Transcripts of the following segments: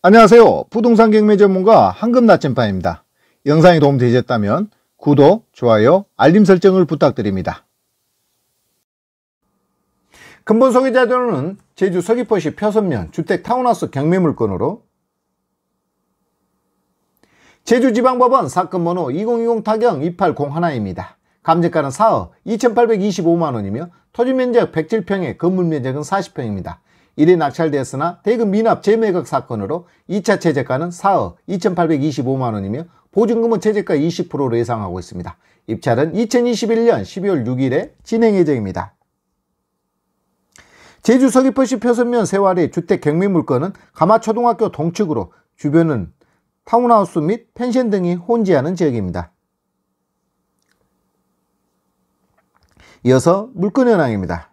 안녕하세요. 부동산 경매 전문가 황금나침반입니다. 영상이 도움되셨다면 구독, 좋아요, 알림 설정을 부탁드립니다. 근본 소개자료는 제주 서귀포시 표선면 주택 타운하우스 경매 물건으로 제주지방법원 사건 번호 2020 타경 2 8 0 1입니다 감정가는 4억 2825만원이며 토지면적 107평에 건물면적은 40평입니다. 이래 낙찰되었으나 대금 미납 재매각 사건으로 2차 최저가는 4억 2,825만원이며 보증금은 최저가 20%로 예상하고 있습니다. 입찰은 2021년 12월 6일에 진행 예정입니다. 제주 서귀포시 표선면 세월의 주택 경매 물건은 가마초등학교 동측으로 주변은 타운하우스 및 펜션 등이 혼재하는 지역입니다. 이어서 물건 현황입니다.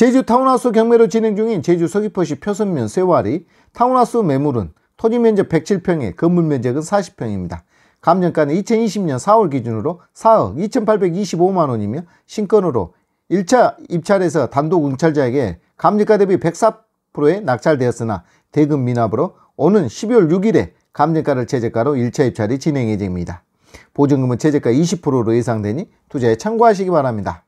제주 타운하우스 경매로 진행 중인 제주 서귀포시 표선면 세월이 타운하우스 매물은 토지 면적 107평에 건물 면적은 40평입니다. 감정가는 2020년 4월 기준으로 4억 2825만원이며 신건으로 1차 입찰에서 단독 응찰자에게 감정가 대비 104%에 낙찰되었으나 대금 미납으로 오는 12월 6일에 감정가를 최저가로 1차 입찰이 진행 예정입니다. 보증금은 최저가 20%로 예상되니 투자에 참고하시기 바랍니다.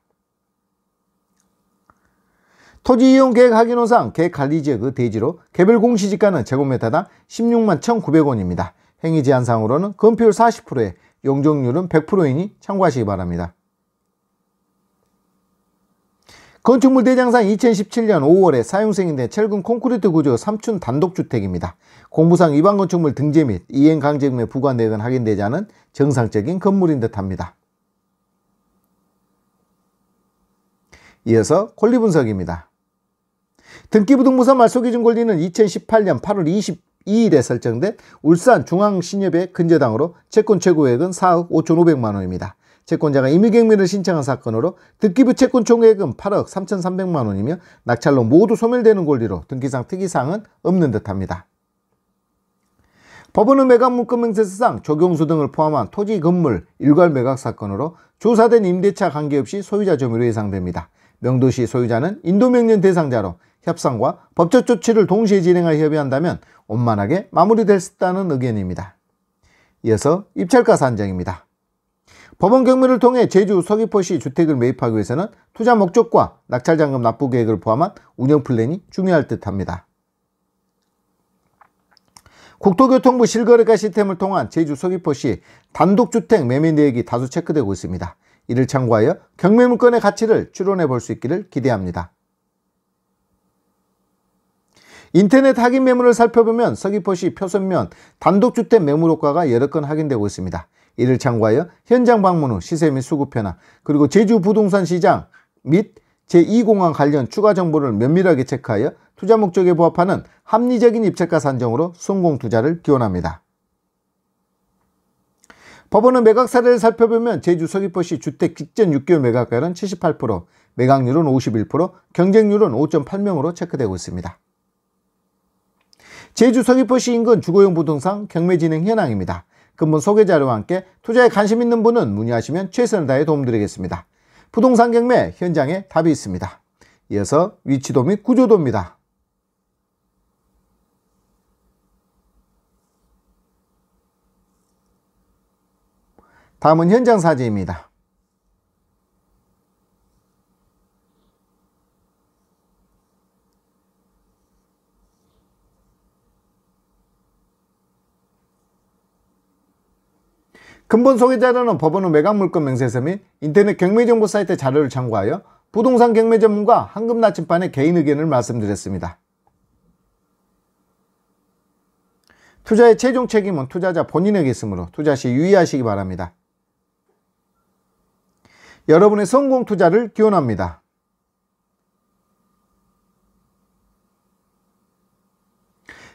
토지 이용 계획 확인노상 계획 관리 지역의 그 대지로 개별 공시지가는 제곱미터당 16만 1,900원입니다. 행위 제한 상으로는 건폐율 40%에 용적률은 100%이니 참고하시기 바랍니다. 건축물 대장상 2017년 5월에 사용 승인된 철근 콘크리트 구조 3층 단독주택입니다. 공부상 위반 건축물 등재 및 이행 강제금의부과 내역은 확인되지 않은 정상적인 건물인 듯합니다. 이어서 권리 분석입니다. 등기부등본서 말소기준 권리는 2018년 8월 22일에 설정된 울산 중앙신협의 근저당으로 채권 최고액은 4억 5,500만 원입니다. 채권자가 임의경매를 신청한 사건으로 등기부 채권 총액은 8억 3,300만 원이며 낙찰로 모두 소멸되는 권리로 등기상 특이사항은 없는 듯합니다. 법원은 매각 문건명세서상 적용수 등을 포함한 토지 건물 일괄 매각 사건으로 조사된 임대차 관계없이 소유자 점유로 예상됩니다. 명도시 소유자는 인도명령 대상자로 협상과 법적 조치를 동시에 진행하여 협의한다면 원만하게 마무리될 수 있다는 의견입니다. 이어서 입찰가 산정입니다. 법원 경매를 통해 제주 서귀포시 주택을 매입하기 위해서는 투자 목적과 낙찰잔금 납부 계획을 포함한 운영 플랜이 중요할 듯합니다. 국토교통부 실거래가 시스템을 통한 제주 서귀포시 단독주택 매매 내역이 다수 체크되고 있습니다. 이를 참고하여 경매 물건의 가치를 추론해 볼 수 있기를 기대합니다. 인터넷 확인 매물을 살펴보면 서귀포시 표선면 단독주택 매물 효과가 여러 건 확인되고 있습니다. 이를 참고하여 현장 방문 후 시세 및 수급 현황 그리고 제주 부동산 시장 및 제2공항 관련 추가 정보를 면밀하게 체크하여 투자 목적에 부합하는 합리적인 입체가 산정으로 성공 투자를 기원합니다. 법원은 매각 사례를 살펴보면 제주 서귀포시 주택 직전 6개월 매각가율은 78%, 매각률은 51%, 경쟁률은 5.8명으로 체크되고 있습니다. 제주 서귀포시 인근 주거용 부동산 경매 진행 현황입니다. 근본 소개 자료와 함께 투자에 관심 있는 분은 문의하시면 최선을 다해 도움드리겠습니다. 부동산 경매 현장에 답이 있습니다. 이어서 위치도 및 구조도입니다. 다음은 현장 사진입니다. 근본 소개자료는법원의 매각물권 맹세서 및 인터넷 경매정보 사이트 자료를 참고하여 부동산 경매 전문가 황금 나침반의 개인 의견을 말씀드렸습니다. 투자의 최종 책임은 투자자 본인에게 있으므로 투자 시 유의하시기 바랍니다. 여러분의 성공 투자를 기원합니다.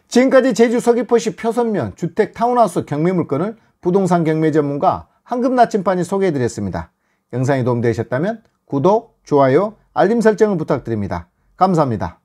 지금까지 제주 서귀포시 표선면 주택 타운하우스 경매 물건을 부동산 경매 전문가 황금나침반이 소개해드렸습니다. 영상이 도움되셨다면 구독, 좋아요, 알림 설정을 부탁드립니다. 감사합니다.